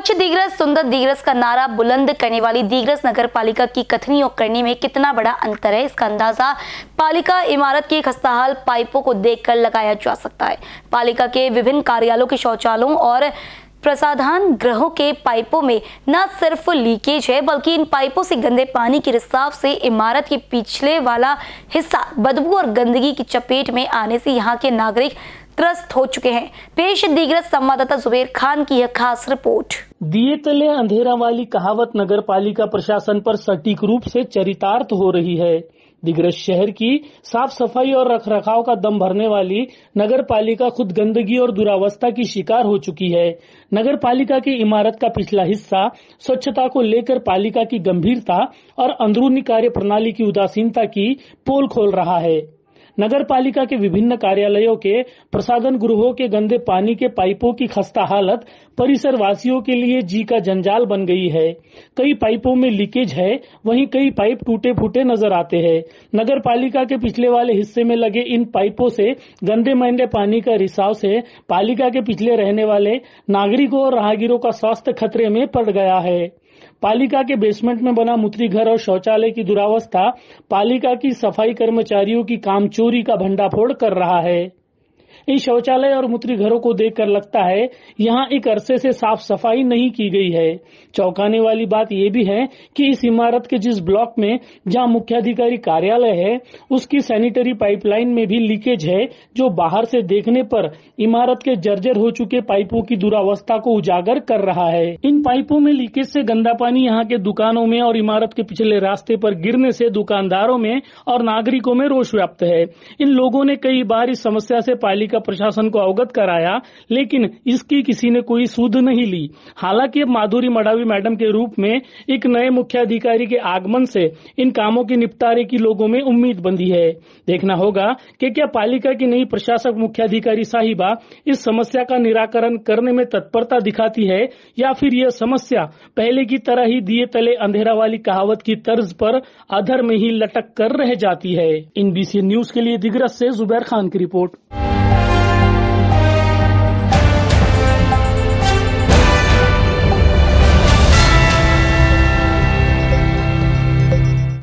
स्वच्छ दिग्रस सुंदर दिग्रस का नारा बुलंद करने वाली दिग्रस नगर पालिका की कथनी और करनी में कितना बड़ा अंतर है इसका अंदाजा पालिका इमारत की खस्ताहाल पाइपों को देखकर लगाया जा सकता है पालिका के विभिन्न कार्यालयों के शौचालयों और प्रसाधान ग्रहों के पाइपों में न सिर्फ लीकेज है बल्कि इन पाइपों से गंदे पानी की रिसाव से इमारत के पिछले वाला हिस्सा बदबू और गंदगी की चपेट में आने से यहाँ के नागरिक त्रस्त हो चुके हैं पेश दीगरत संवाददाता जुबेर खान की यह खास रिपोर्ट दिए तले अंधेरा वाली कहावत नगर पालिका प्रशासन पर सटीक रूप से चरितार्थ हो रही है दिग्रस शहर की साफ सफाई और रख रखाव का दम भरने वाली नगर पालिका खुद गंदगी और दुरावस्था की शिकार हो चुकी है नगर पालिका की इमारत का पिछला हिस्सा स्वच्छता को लेकर पालिका की गंभीरता और अंदरूनी कार्य प्रणाली की उदासीनता की पोल खोल रहा है नगर पालिका के विभिन्न कार्यालयों के प्रसाधन गृहों के गंदे पानी के पाइपों की खस्ता हालत परिसर वासियों के लिए जी का जंजाल बन गई है कई पाइपों में लीकेज है वहीं कई पाइप टूटे फूटे नजर आते हैं नगर पालिका के पिछले वाले हिस्से में लगे इन पाइपों से गंदे मंदे पानी का रिसाव से पालिका के पिछले रहने वाले नागरिकों और राहगीरों का स्वास्थ्य खतरे में पड़ गया है पालिका के बेसमेंट में बना मुत्री घर और शौचालय की दुरावस्था पालिका की सफाई कर्मचारियों की कामचोरी का भंडाफोड़ कर रहा है इन शौचालय और मूत्री घरों को देखकर लगता है यहाँ एक अरसे से साफ सफाई नहीं की गई है चौंकाने वाली बात यह भी है कि इस इमारत के जिस ब्लॉक में जहाँ मुख्याधिकारी कार्यालय है उसकी सैनिटरी पाइपलाइन में भी लीकेज है जो बाहर से देखने पर इमारत के जर्जर हो चुके पाइपों की दुरावस्था को उजागर कर रहा है इन पाइपों में लीकेज से गंदा पानी यहाँ के दुकानों में और इमारत के पिछले रास्ते पर गिरने से दुकानदारों में और नागरिकों में रोष व्याप्त है इन लोगों ने कई बार इस समस्या से पालिका का प्रशासन को अवगत कराया लेकिन इसकी किसी ने कोई सुध नहीं ली हालांकि अब माधुरी मडावी मैडम के रूप में एक नए मुख्याधिकारी के आगमन से इन कामों के निपटारे की लोगों में उम्मीद बंधी है देखना होगा कि क्या पालिका की नई प्रशासक मुख्याधिकारी साहिबा इस समस्या का निराकरण करने में तत्परता दिखाती है या फिर यह समस्या पहले की तरह ही दिए तले अंधेरा वाली कहावत की तर्ज पर अधर में ही लटक कर रह जाती है इन बीसी न्यूज के लिए दिग्रस से जुबैर खान की रिपोर्ट